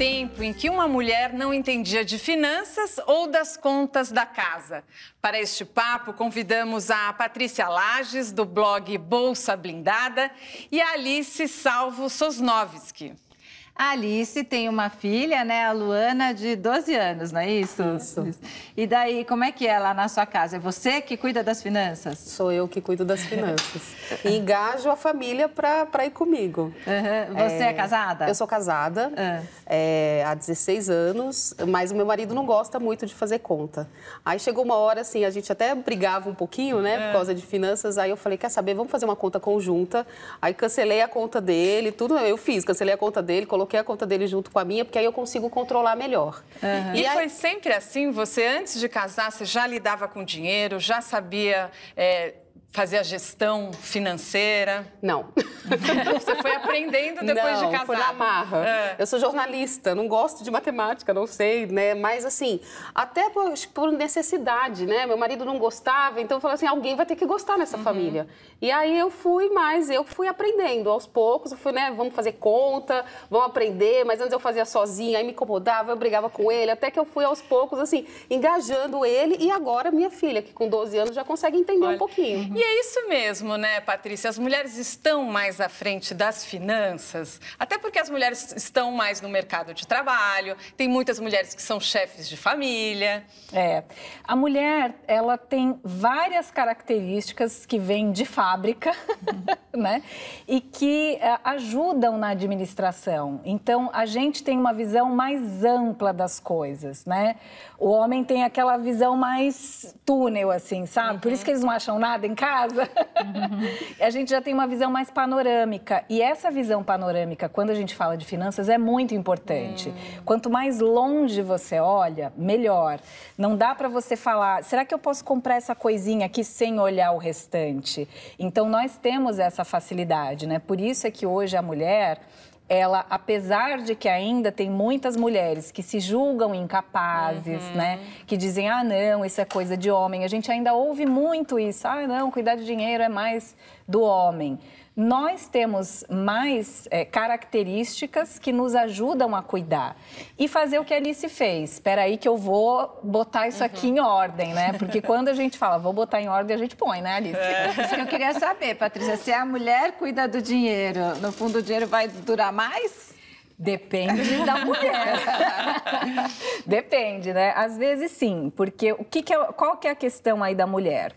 tempo em que uma mulher não entendia de finanças ou das contas da casa. Para este papo, convidamos a Patrícia Lages, do blog Bolsa Blindada, e a Alice Salvo Sosnovski. A Alice tem uma filha, né, a Luana, de 12 anos, não é isso? Isso. E daí, como é que é lá na sua casa? É você que cuida das finanças? Sou eu que cuido das finanças. e engajo a família para ir comigo. Uhum. Você é... é... casada? Eu sou casada uhum. é, há 16 anos, mas o meu marido não gosta muito de fazer conta. Aí chegou uma hora, assim, a gente até brigava um pouquinho, né, uhum. por é. causa de finanças. Aí eu falei, quer saber, vamos fazer uma conta conjunta. Aí cancelei a conta dele, tudo eu fiz, cancelei a conta dele, coloquei bloqueio a conta dele junto com a minha, porque aí eu consigo controlar melhor. Uhum. E, e aí... foi sempre assim? Você, antes de casar, você já lidava com dinheiro, já sabia... É fazer a gestão financeira? Não. Você foi aprendendo depois não, de casar? É. Eu sou jornalista, não gosto de matemática, não sei, né? Mas, assim, até por, por necessidade, né? Meu marido não gostava, então eu falei assim, alguém vai ter que gostar nessa uhum. família. E aí eu fui mais, eu fui aprendendo aos poucos, eu fui, né, vamos fazer conta, vamos aprender, mas antes eu fazia sozinha, aí me incomodava, eu brigava com ele, até que eu fui aos poucos, assim, engajando ele e agora minha filha, que com 12 anos já consegue entender Olha, um pouquinho. Uhum. E é isso mesmo, né, Patrícia? As mulheres estão mais à frente das finanças, até porque as mulheres estão mais no mercado de trabalho, tem muitas mulheres que são chefes de família. É. A mulher, ela tem várias características que vêm de fato fábrica, uhum. né? E que eh, ajudam na administração. Então, a gente tem uma visão mais ampla das coisas, né? o homem tem aquela visão mais túnel, assim, sabe? Uhum. Por isso que eles não acham nada em casa. Uhum. a gente já tem uma visão mais panorâmica. E essa visão panorâmica, quando a gente fala de finanças, é muito importante. Uhum. Quanto mais longe você olha, melhor. Não dá para você falar, será que eu posso comprar essa coisinha aqui sem olhar o restante? Então, nós temos essa facilidade, né? Por isso é que hoje a mulher ela, apesar de que ainda tem muitas mulheres que se julgam incapazes, uhum. né? Que dizem, ah, não, isso é coisa de homem. A gente ainda ouve muito isso. Ah, não, cuidar de dinheiro é mais do homem nós temos mais é, características que nos ajudam a cuidar. E fazer o que a Alice fez. Espera aí que eu vou botar isso uhum. aqui em ordem, né? Porque quando a gente fala, vou botar em ordem, a gente põe, né, Alice? É. Isso que eu queria saber, Patrícia. Se a mulher cuida do dinheiro, no fundo o dinheiro vai durar mais? Depende da mulher. Depende, né? Às vezes sim, porque o que, que é, qual que é a questão aí da mulher?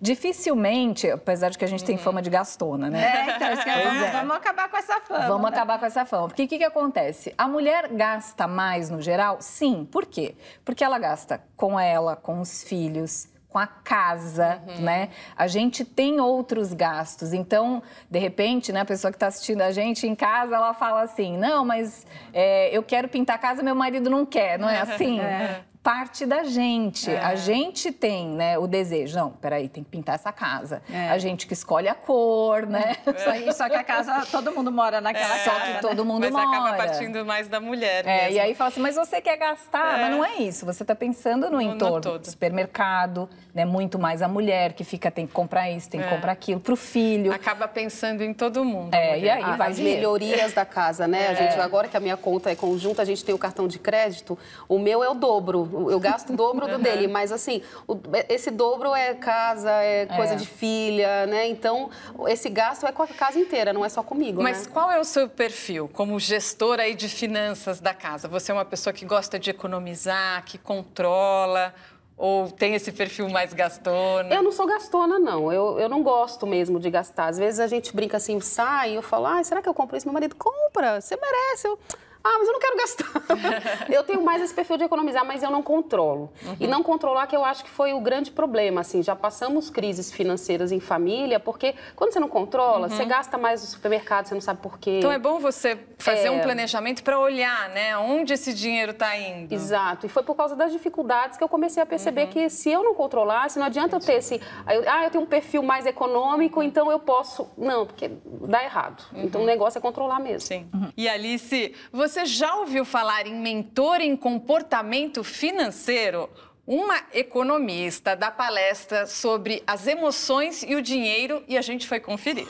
Dificilmente, apesar de que a gente tem uhum. fama de gastona, né? É, então, isso que é, vamos, é. vamos acabar com essa fama. Vamos né? acabar com essa fama. Porque o que, que acontece? A mulher gasta mais no geral? Sim. Por quê? Porque ela gasta com ela, com os filhos, com a casa, uhum. né? A gente tem outros gastos. Então, de repente, né, a pessoa que está assistindo a gente em casa, ela fala assim: não, mas é, eu quero pintar a casa, meu marido não quer, não é, é. assim? É parte da gente. É. A gente tem, né, o desejo. Não, peraí, tem que pintar essa casa. É. A gente que escolhe a cor, né? É. Só, só que a casa, todo mundo mora naquela é. casa. Só que né? todo mundo mas mora. Mas acaba partindo mais da mulher é, mesmo. E aí fala assim, mas você quer gastar? Mas não é isso. Você está pensando no, no entorno. No supermercado, né? Muito mais a mulher que fica, tem que comprar isso, tem que comprar aquilo. para o filho. Acaba pensando em todo mundo. É, e aí vai As melhorias da casa, né? A gente, agora que a minha conta é conjunta, a gente tem o cartão de crédito. O meu é o dobro eu gasto o dobro do dele, mas assim, o, esse dobro é casa, é coisa é. de filha, né? Então, esse gasto é com a casa inteira, não é só comigo. Mas né? qual é o seu perfil como gestora aí de finanças da casa? Você é uma pessoa que gosta de economizar, que controla? Ou tem esse perfil mais gastona? Eu não sou gastona, não. Eu, eu não gosto mesmo de gastar. Às vezes a gente brinca assim, sai, eu falo, ah, será que eu compro isso? Meu marido, compra, você merece. Eu, ah, mas eu não quero gastar. eu tenho mais esse perfil de economizar, mas eu não controlo. Uhum. E não controlar que eu acho que foi o grande problema, assim, já passamos crises financeiras em família, porque quando você não controla, uhum. você gasta mais no supermercado, você não sabe por quê. Então é bom você fazer é... um planejamento para olhar, né, onde esse dinheiro está indo. Exato. E foi por causa das dificuldades que eu comecei a perceber uhum. que se eu não controlasse, não adianta Entendi. eu ter esse, ah, ah, eu tenho um perfil mais econômico, então eu posso, não, porque dá errado. Então uhum. o negócio é controlar mesmo. Sim. E Alice, você você já ouviu falar em mentor em comportamento financeiro? Uma economista da palestra sobre as emoções e o dinheiro e a gente foi conferir.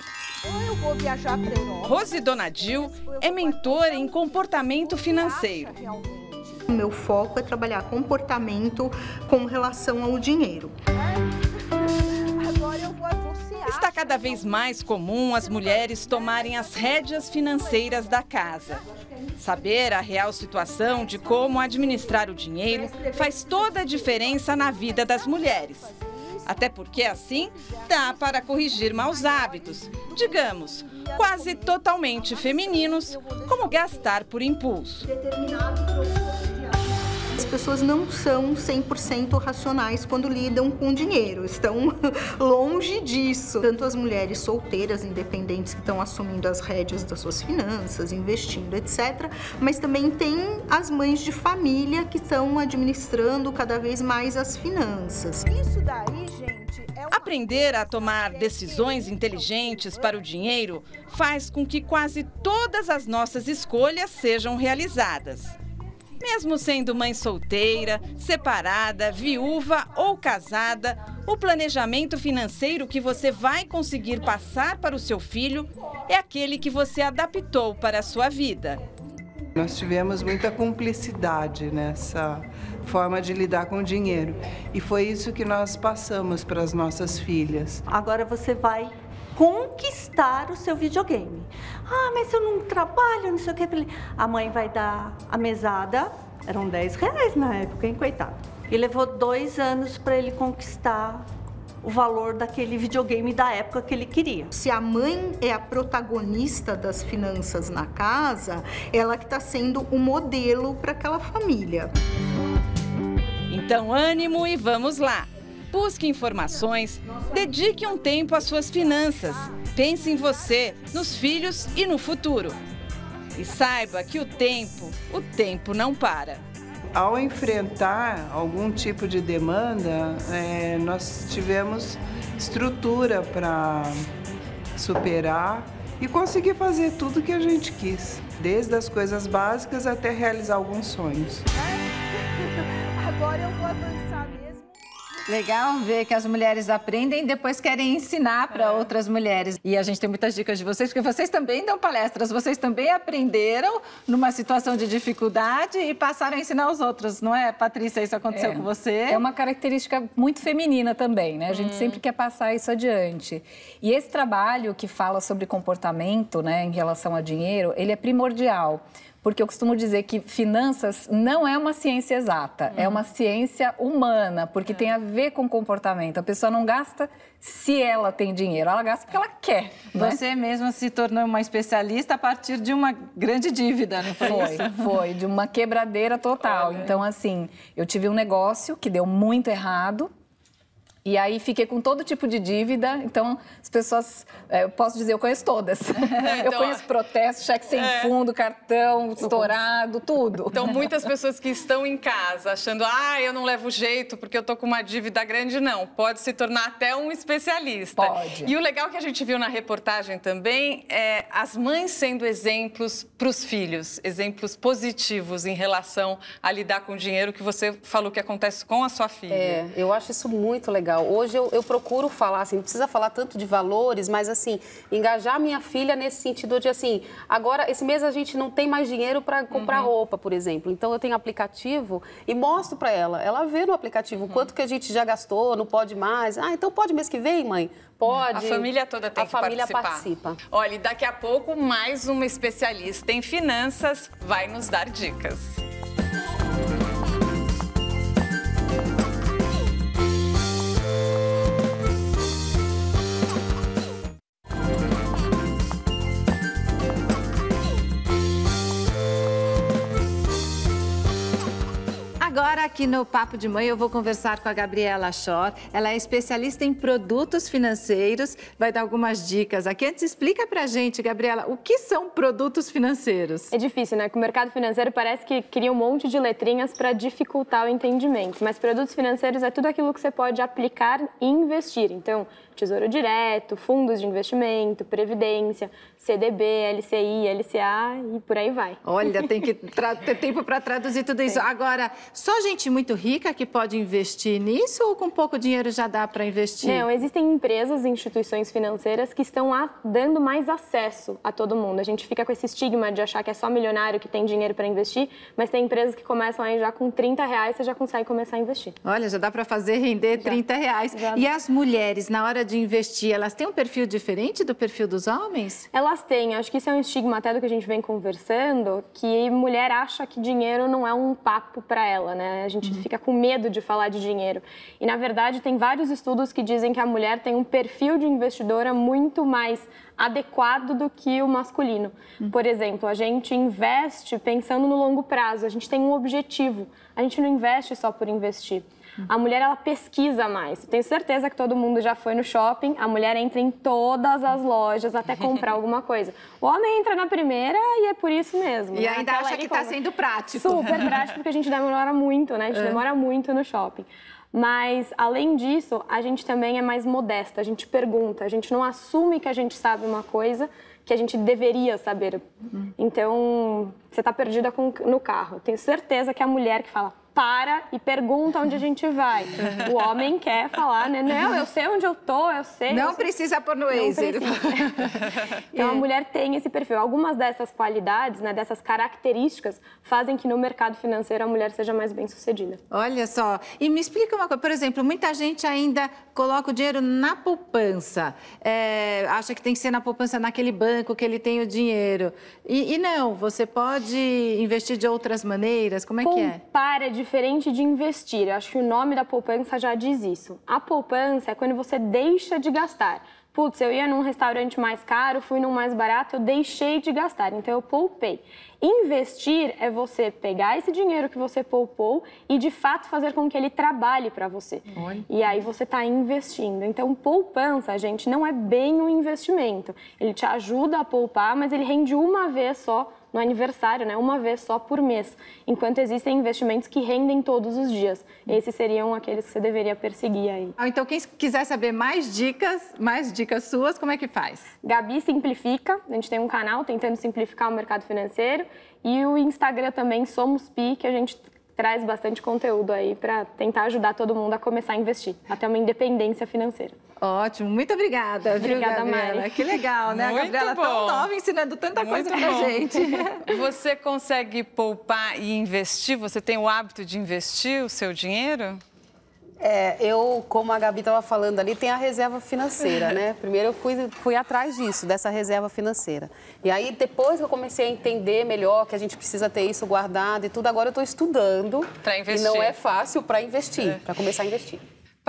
Eu vou viajar para Europa. Rose Donadil é mentora em comportamento financeiro. O meu foco é trabalhar comportamento com relação ao dinheiro. Está cada vez mais comum as mulheres tomarem as rédeas financeiras da casa. Saber a real situação de como administrar o dinheiro faz toda a diferença na vida das mulheres. Até porque assim dá para corrigir maus hábitos, digamos, quase totalmente femininos, como gastar por impulso pessoas não são 100% racionais quando lidam com dinheiro, estão longe disso. Tanto as mulheres solteiras, independentes, que estão assumindo as rédeas das suas finanças, investindo, etc., mas também tem as mães de família que estão administrando cada vez mais as finanças. Isso daí, gente. É Aprender a tomar decisões inteligentes para o dinheiro faz com que quase todas as nossas escolhas sejam realizadas. Mesmo sendo mãe solteira, separada, viúva ou casada, o planejamento financeiro que você vai conseguir passar para o seu filho é aquele que você adaptou para a sua vida. Nós tivemos muita cumplicidade nessa forma de lidar com o dinheiro e foi isso que nós passamos para as nossas filhas. Agora você vai conquistar o seu videogame. Ah, mas eu não trabalho, não sei o que. A mãe vai dar a mesada, eram 10 reais na época, hein, coitado. E levou dois anos para ele conquistar o valor daquele videogame da época que ele queria. Se a mãe é a protagonista das finanças na casa, ela que está sendo o um modelo para aquela família. Então, ânimo e vamos lá! Busque informações, dedique um tempo às suas finanças. Pense em você, nos filhos e no futuro. E saiba que o tempo, o tempo não para. Ao enfrentar algum tipo de demanda, é, nós tivemos estrutura para superar e conseguir fazer tudo que a gente quis, desde as coisas básicas até realizar alguns sonhos. Agora eu vou avançar. Legal ver que as mulheres aprendem e depois querem ensinar para é. outras mulheres. E a gente tem muitas dicas de vocês, porque vocês também dão palestras, vocês também aprenderam numa situação de dificuldade e passaram a ensinar os outros, não é, Patrícia? Isso aconteceu é. com você? É uma característica muito feminina também, né? A gente hum. sempre quer passar isso adiante. E esse trabalho que fala sobre comportamento, né, em relação a dinheiro, ele é primordial porque eu costumo dizer que finanças não é uma ciência exata, é uhum. é uma ciência humana, porque é. tem a ver com comportamento. A pessoa não gasta se ela tem dinheiro, ela gasta porque ela quer. Né? Você né? mesma se tornou uma especialista a partir de uma grande dívida, não foi? Foi, isso? foi, de uma quebradeira total. Olha. Então, assim, eu tive um negócio que deu muito errado, e aí fiquei com todo tipo de dívida, então as pessoas, é, eu posso dizer, eu conheço todas. então, eu conheço protesto, cheque sem é. fundo, cartão estourado, tudo. Então muitas pessoas que estão em casa achando, ah, eu não levo jeito porque eu tô com uma dívida grande, não. Pode se tornar até um especialista. Pode. E o legal que a gente viu na reportagem também é as mães sendo exemplos para os filhos, exemplos positivos em relação a lidar com o dinheiro que você falou que acontece com a sua filha. É, eu acho isso muito legal legal. Hoje eu, eu procuro falar, assim, não precisa falar tanto de valores, mas assim, engajar minha filha nesse sentido de assim, agora esse mês a gente não tem mais dinheiro para comprar uhum. roupa, por exemplo. Então eu tenho aplicativo e mostro para ela. Ela vê no aplicativo uhum. quanto que a gente já gastou, não pode mais. Ah, então pode mês que vem, mãe? Pode. A família toda tem a que família participar. participa. Olha, daqui a pouco mais uma especialista em finanças vai nos dar dicas. Aqui no Papo de Mãe eu vou conversar com a Gabriela Schor. Ela é especialista em produtos financeiros, vai dar algumas dicas aqui. Antes, explica pra gente, Gabriela, o que são produtos financeiros? É difícil, né? Que o mercado financeiro parece que cria um monte de letrinhas para dificultar o entendimento. Mas produtos financeiros é tudo aquilo que você pode aplicar e investir. Então, tesouro direto, fundos de investimento, previdência, CDB, LCI, LCA e por aí vai. Olha, tem que ter tempo para traduzir tudo isso. Agora, só gente gente muito rica que pode investir nisso ou com pouco dinheiro já dá para investir? Não, existem empresas e instituições financeiras que estão a, dando mais acesso a todo mundo. A gente fica com esse estigma de achar que é só milionário que tem dinheiro para investir, mas tem empresas que começam aí já com 30 reais, você já consegue começar a investir. Olha, já dá para fazer render já, 30 reais. E as mulheres, na hora de investir, elas têm um perfil diferente do perfil dos homens? Elas têm. Acho que isso é um estigma até do que a gente vem conversando, que mulher acha que dinheiro não é um papo para ela, né? A gente uhum. fica com medo de falar de dinheiro. E, na verdade, tem vários estudos que dizem que a mulher tem um perfil de investidora muito mais adequado do que o masculino. Uhum. Por exemplo, a gente investe pensando no longo prazo, a gente tem um objetivo. A gente não investe só por investir. A mulher, ela pesquisa mais. Tenho certeza que todo mundo já foi no shopping, a mulher entra em todas as lojas até comprar alguma coisa. O homem entra na primeira e é por isso mesmo. E né? ainda acha que está sendo prático. Super prático, porque a gente demora muito, né? A gente é. demora muito no shopping. Mas, além disso, a gente também é mais modesta, a gente pergunta, a gente não assume que a gente sabe uma coisa que a gente deveria saber. Uhum. Então, você está perdida com, no carro. Tenho certeza que a mulher que fala, para e pergunta onde a gente vai. O homem quer falar, né? Não, eu sei onde eu tô, eu sei. Não eu sei... precisa pôr no Waze. então, a é. mulher tem esse perfil. Algumas dessas qualidades, né, dessas características, fazem que no mercado financeiro a mulher seja mais bem-sucedida. Olha só. E me explica uma coisa. Por exemplo, muita gente ainda coloca o dinheiro na poupança. É, acha que tem que ser na poupança naquele banco que ele tem o dinheiro. E, e não, você pode investir de outras maneiras. Como é que é? Para de diferente de investir. Eu acho que o nome da poupança já diz isso. A poupança é quando você deixa de gastar. Putz, eu ia num restaurante mais caro, fui num mais barato, eu deixei de gastar, então eu poupei. Investir é você pegar esse dinheiro que você poupou e de fato fazer com que ele trabalhe para você. Oi. E aí você está investindo. Então, poupança, gente, não é bem um investimento. Ele te ajuda a poupar, mas ele rende uma vez só no aniversário, né, uma vez só por mês, enquanto existem investimentos que rendem todos os dias. Esses seriam aqueles que você deveria perseguir aí. Ah, então, quem quiser saber mais dicas, mais dicas suas, como é que faz? Gabi Simplifica, a gente tem um canal tentando simplificar o mercado financeiro e o Instagram também, Somos Pi, que a gente traz bastante conteúdo aí para tentar ajudar todo mundo a começar a investir, até uma independência financeira. Ótimo, muito obrigada, obrigada, Gabriela? Mari. Que legal, né? Muito a Gabriela é bom. tão nova ensinando tanta muito coisa pra bom. gente. Você consegue poupar e investir? Você tem o hábito de investir o seu dinheiro? É, eu, como a Gabi estava falando ali, tem a reserva financeira, né? Primeiro eu fui, fui atrás disso, dessa reserva financeira. E aí, depois que eu comecei a entender melhor que a gente precisa ter isso guardado e tudo, agora eu estou estudando. Para investir. E não é fácil para investir, é. para começar a investir.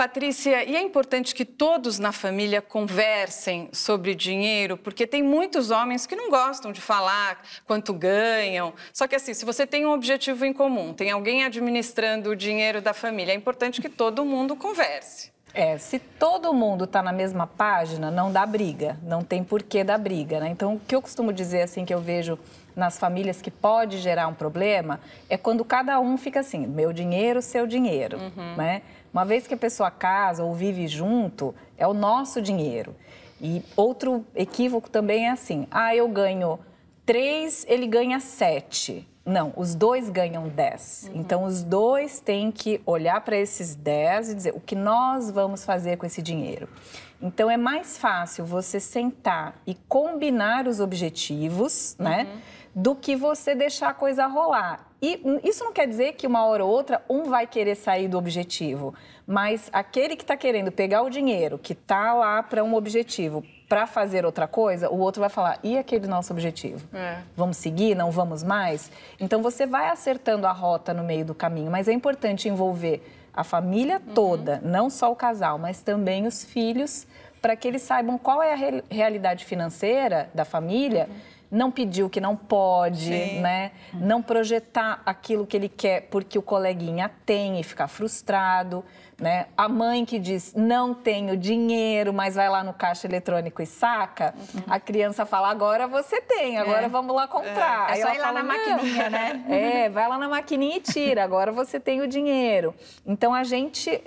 Patrícia, e é importante que todos na família conversem sobre dinheiro, porque tem muitos homens que não gostam de falar quanto ganham. Só que assim, se você tem um objetivo em comum, tem alguém administrando o dinheiro da família, é importante que todo mundo converse. É, se todo mundo está na mesma página, não dá briga, não tem porquê da briga, né? Então, o que eu costumo dizer, assim, que eu vejo nas famílias que pode gerar um problema, é quando cada um fica assim, meu dinheiro, seu dinheiro, uhum. né? Uma vez que a pessoa casa ou vive junto, é o nosso dinheiro. E outro equívoco também é assim: ah, eu ganho três, ele ganha sete. Não, os dois ganham dez Uhum. Então, os dois têm que olhar para esses dez e dizer o que nós vamos fazer com esse dinheiro. Então, é mais fácil você sentar e combinar os objetivos, né? uhum. né? do que você deixar a coisa rolar. E isso não quer dizer que uma hora ou outra um vai querer sair do objetivo, mas aquele que está querendo pegar o dinheiro, que está lá para um objetivo, para fazer outra coisa, o outro vai falar: e aquele nosso objetivo? É. Vamos seguir? Não vamos mais? Então você vai acertando a rota no meio do caminho, mas é importante envolver a família uhum. toda, uhum. não só o casal, mas também os filhos, para que eles saibam qual é a re realidade financeira da família. Uhum não pedir o que não pode, Sim. né? Não projetar aquilo que ele quer porque o coleguinha tem e ficar frustrado né? A mãe que diz não tenho dinheiro, mas vai lá no caixa eletrônico e saca, uhum. a criança fala agora você tem, agora é. vamos lá é. comprar. É, é só ir lá fala, na maquininha, né? É, vai lá na maquininha e tira, agora você tem o dinheiro. Então a gente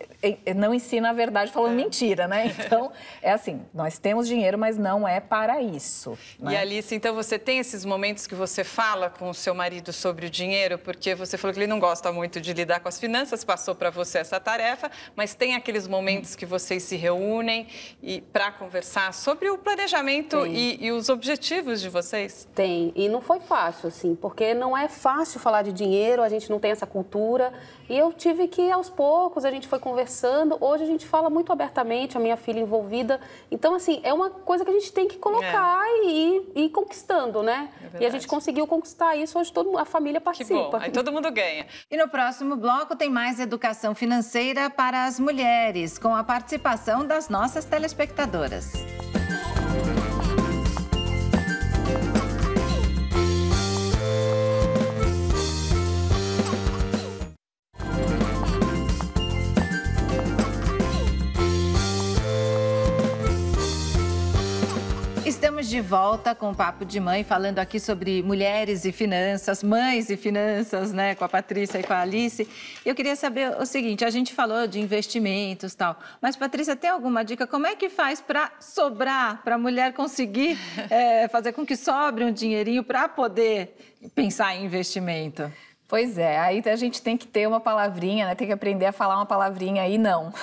não ensina a verdade falando é. mentira, né? Então é assim, nós temos dinheiro, mas não é para isso. Né? E Alice, então você tem esses momentos que você fala com o seu marido sobre o dinheiro, porque você falou que ele não gosta muito de lidar com as finanças, passou para você essa tarefa mas tem aqueles momentos que vocês se reúnem e para conversar sobre o planejamento e, e, os objetivos de vocês? Tem, e não foi fácil, assim, porque não é fácil falar de dinheiro, a gente não tem essa cultura. E eu tive que, aos poucos, a gente foi conversando. Hoje a gente fala muito abertamente, a minha filha envolvida. Então, assim, é uma coisa que a gente tem que colocar é. e, e ir conquistando, né? É e a gente conseguiu conquistar isso, hoje todo, a família participa. Que bom. Aí todo mundo ganha. E no próximo bloco tem mais educação financeira para para as mulheres, com a participação das nossas telespectadoras. Estamos de volta com o Papo de Mãe, falando aqui sobre mulheres e finanças, mães e finanças, né, com a Patrícia e com a Alice. Eu queria saber o seguinte, a gente falou de investimentos tal, mas Patrícia, tem alguma dica? Como é que faz para sobrar, para a mulher conseguir é, fazer com que sobre um dinheirinho para poder pensar em investimento? Pois é, aí a gente tem que ter uma palavrinha, né? Tem que aprender a falar uma palavrinha aí não.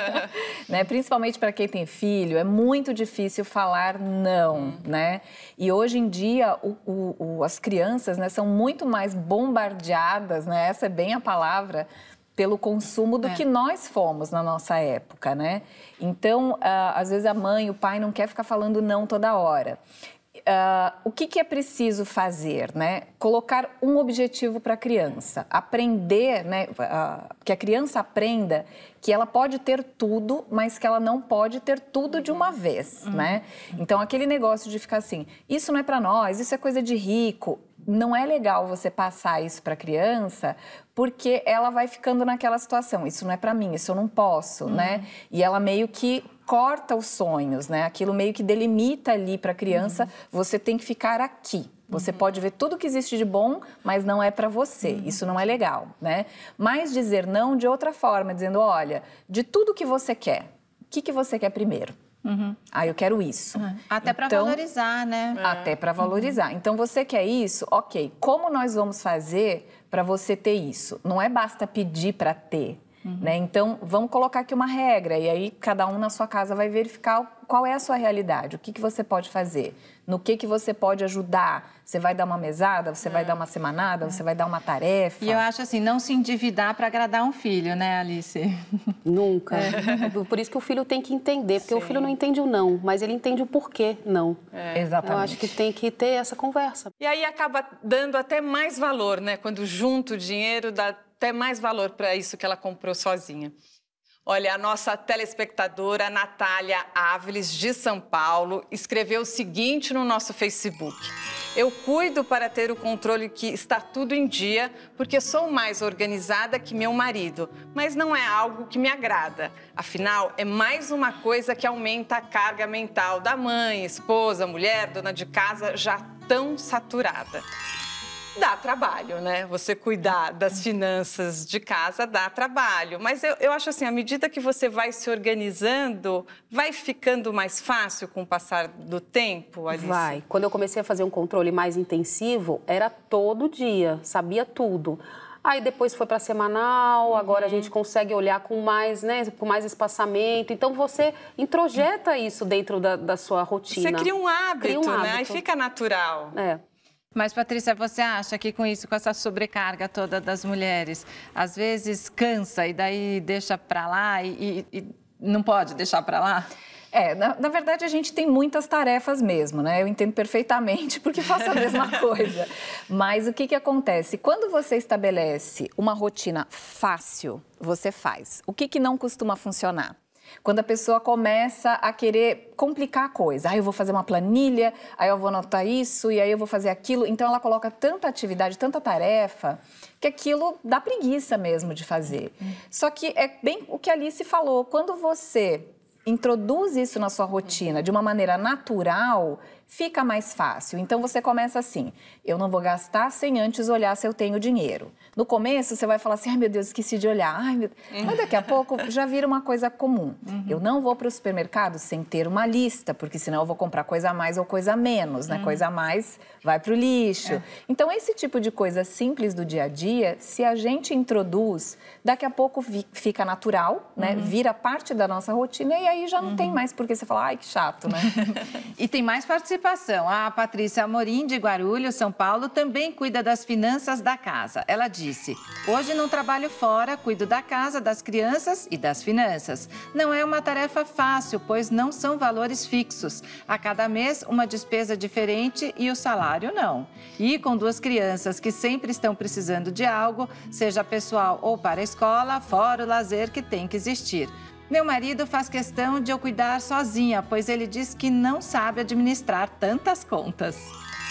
né? Principalmente para quem tem filho, é muito difícil falar não, né? E hoje em dia o, o, o, as crianças né, são muito mais bombardeadas, né? Essa é bem a palavra pelo consumo do é. que nós fomos na nossa época, né? Então, ah, às vezes a mãe, o pai não quer ficar falando não toda hora. Uh, o que, que, é preciso fazer, né? Colocar um objetivo para a criança, aprender, né? Uh, que a criança aprenda que ela pode ter tudo, mas que ela não pode ter tudo de uma vez, uhum. né? Então aquele negócio de ficar assim, isso não é para nós, isso é coisa de rico, não é legal você passar isso para a criança, porque ela vai ficando naquela situação. Isso não é para mim, isso eu não posso, né? uhum. né? E ela meio que corta os sonhos, né? Aquilo meio que delimita ali para a criança, uhum. você tem que ficar aqui. Você uhum. pode ver tudo que existe de bom, mas não é para você. Uhum. Isso não é legal, né? Mas dizer não de outra forma, dizendo, olha, de tudo que você quer, o que, que você quer primeiro? Uhum. Ah, eu quero isso. Uhum. Até então, para valorizar, né? É. Até para uhum. valorizar. Uhum. Então, você quer isso? Ok. Como nós vamos fazer para você ter isso? Não é basta pedir para ter. Uhum. Né? Então, vamos colocar aqui uma regra e aí cada um na sua casa vai verificar qual é a sua realidade, o que, que você pode fazer no que, que você pode ajudar. Você vai dar uma mesada, você vai é. dar uma semanada, hum. você é. vai dar uma tarefa. E eu acho assim, não se endividar para agradar um filho, né, Alice? Nunca. É. Por isso que o filho tem que entender, porque Sim. o filho não entende o não, mas ele entende o porquê não. É. Exatamente. Então, eu acho que tem que ter essa conversa. E aí acaba dando até mais valor, né? Quando junta o dinheiro, dá até mais valor para isso que ela comprou sozinha. Olha, a nossa telespectadora Natália Áviles, de São Paulo, escreveu o seguinte no nosso Facebook. Eu cuido para ter o controle que está tudo em dia, porque sou mais organizada que meu marido, mas não é algo que me agrada. Afinal, é mais uma coisa que aumenta a carga mental da mãe, esposa, mulher, dona de casa já tão saturada. Dá trabalho, né? Você cuidar das finanças de casa dá trabalho. Mas eu, eu acho assim, à medida que você vai se organizando, vai ficando mais fácil com o passar do tempo, Alice? Vai. Quando eu comecei a fazer um controle mais intensivo, era todo dia, sabia tudo. Aí depois foi para semanal, uhum. agora a gente consegue olhar com mais, né, com mais espaçamento. Então você introjeta isso dentro da, da sua rotina. Você cria um hábito, cria um hábito. né? Aí fica natural. É. Mas, Patrícia, você acha que com isso, com essa sobrecarga toda das mulheres, às vezes cansa e daí deixa para lá e, e, e não pode deixar para lá? É, na, na, verdade a gente tem muitas tarefas mesmo, né? Eu entendo perfeitamente porque faço a mesma coisa. Mas o que, que acontece? Quando você estabelece uma rotina fácil, você faz. O que, que não costuma funcionar? Quando a pessoa começa a querer complicar a coisa. Aí ah, eu vou fazer uma planilha, aí eu vou anotar isso, e aí eu vou fazer aquilo. Então ela coloca tanta atividade, tanta tarefa, que aquilo dá preguiça mesmo de fazer. Uhum. Só que é bem o que a Alice falou. Quando você introduz isso na sua rotina de uma maneira natural, fica mais fácil. Então você começa assim: eu não vou gastar sem antes olhar se eu tenho dinheiro. No começo você vai falar assim: ai meu Deus, esqueci de olhar. Ai, meu... Mas daqui a pouco já vira uma coisa comum. Uhum. Eu não vou para o supermercado sem ter uma lista, porque senão eu vou comprar coisa a mais ou coisa a menos, né? Uhum. Coisa a mais vai para o lixo. É. Então esse tipo de coisa simples do dia a dia, se a gente introduz, daqui a pouco fica natural, né? Uhum. Vira parte da nossa rotina e aí já não uhum. tem mais porque você fala, ai, que chato, né? e tem mais participação. A Patrícia Amorim, de Guarulhos, São Paulo, também cuida das finanças da casa. Ela disse: Hoje não trabalho fora, cuido da casa, das crianças e das finanças. Não é uma tarefa fácil, pois não são valores fixos. A cada mês, uma despesa diferente e o salário não. E com duas crianças que sempre estão precisando de algo, seja pessoal ou para a escola, fora o lazer que tem que existir. Meu marido faz questão de eu cuidar sozinha, pois ele diz que não sabe administrar tantas contas.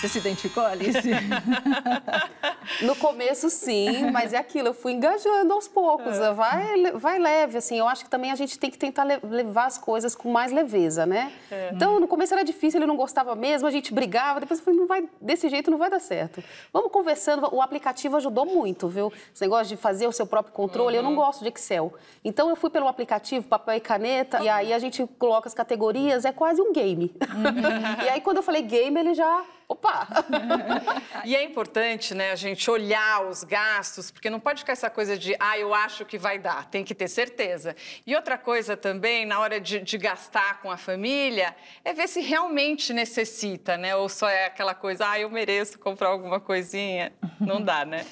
Você se identificou, Alice? no começo, sim, mas é aquilo, eu fui engajando aos poucos, é. vai, vai leve, assim, eu acho que também a gente tem que tentar levar as coisas com mais leveza, né? É. Então, no começo era difícil, ele não gostava mesmo, a gente brigava, depois eu falei, não vai, desse jeito não vai dar certo. Vamos conversando, o aplicativo ajudou muito, viu? Esse negócio de fazer o seu próprio controle, uhum. eu não uhum. gosto de Excel. Então, eu fui pelo aplicativo, papel e caneta, uhum. e aí a gente coloca as categorias, é quase um game. Uhum. e aí, quando eu falei game, ele já opa! e é importante, né, a gente olhar os gastos, porque não pode ficar essa coisa de, ah, eu acho que vai dar, tem que ter certeza. E outra coisa também, na hora de, de gastar com a família, é ver se realmente necessita, né, ou só é aquela coisa, ah, eu mereço comprar alguma coisinha. Não dá, né?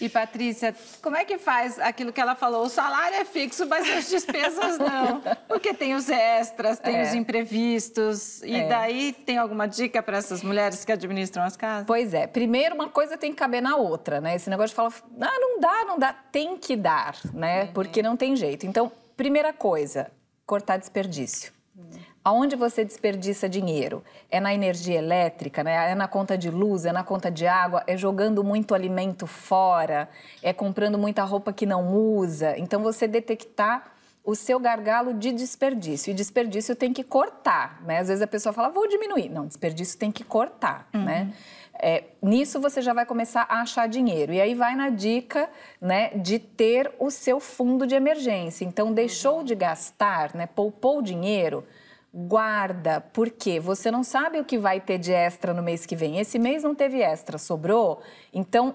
E Patrícia, como é que faz aquilo que ela falou? O salário é fixo, mas as despesas não. Porque tem os extras, tem é. os imprevistos. E é. daí tem alguma dica para essas mulheres que administram as casas? Pois é. Primeiro, uma coisa tem que caber na outra, né? Esse negócio de falar, ah, não dá, não dá. Tem que dar, né? Uhum. Porque não tem jeito. Então, primeira coisa, cortar desperdício. Uhum. Aonde você desperdiça dinheiro? É na energia elétrica, né? é na conta de luz, é na conta de água, é jogando muito alimento fora, é comprando muita roupa que não usa. Então, você detectar o seu gargalo de desperdício. E desperdício tem que cortar, né? Às vezes a pessoa fala, vou diminuir. Não, desperdício tem que cortar, né? uhum. né? É, nisso você já vai começar a achar dinheiro. E aí vai na dica né, de ter o seu fundo de emergência. Então, deixou uhum. de gastar, né, poupou dinheiro, guarda, porque você não sabe o que vai ter de extra no mês que vem. Esse mês não teve extra, sobrou. Então,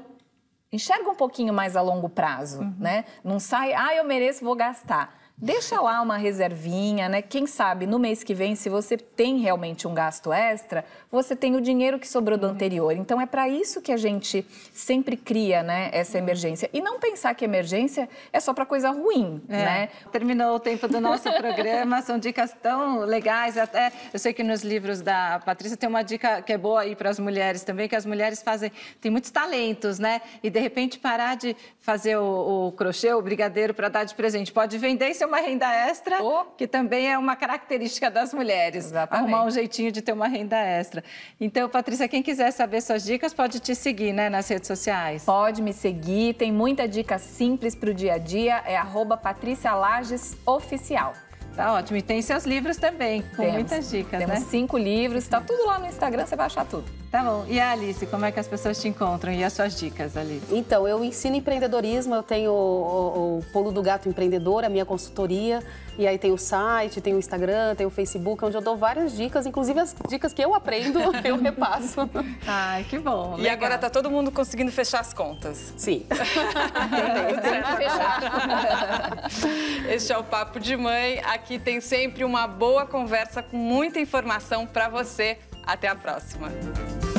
enxerga um pouquinho mais a longo prazo, uhum. né? Não sai, ah, eu mereço, vou gastar. Deixa lá uma reservinha, né? Quem sabe no mês que vem, se você tem realmente um gasto extra, você tem o dinheiro que sobrou do uhum. anterior. Então é para isso que a gente sempre cria, né, essa uhum. emergência. E não pensar que emergência é só para coisa ruim, é. né? Terminou o tempo do nosso programa, são dicas tão legais. Até eu sei que nos livros da Patrícia tem uma dica que é boa aí para as mulheres também, que as mulheres fazem, tem muitos talentos, né? E de repente parar de fazer o, o crochê, o brigadeiro para dar de presente, pode vender Seu uma renda extra, oh. que também é uma característica das mulheres. Exatamente. Arrumar um jeitinho de ter uma renda extra. Então, Patrícia, quem quiser saber suas dicas, pode te seguir né, nas redes sociais. Pode me seguir, tem muita dica simples para o dia a dia, é arroba Patrícia Lages Oficial. Tá ótimo. E tem seus livros também, com temos, muitas dicas, temos né? Temos cinco livros, tá tudo lá no Instagram, você vai achar tudo. Tá bom. E a Alice, como é que as pessoas te encontram e as suas dicas, Alice? Então, eu ensino empreendedorismo, eu tenho o, o, o Pulo do Gato Empreendedor, a minha consultoria, e aí tem o site, tem o Instagram, tem o Facebook, onde eu dou várias dicas, inclusive as dicas que eu aprendo, eu repasso. Ai, que bom. E agora tá todo mundo conseguindo fechar as contas. Sim. tem, tem, fechar. este é o Papo de Mãe. Aqui aqui tem sempre uma boa conversa com muita informação para você. Até a próxima.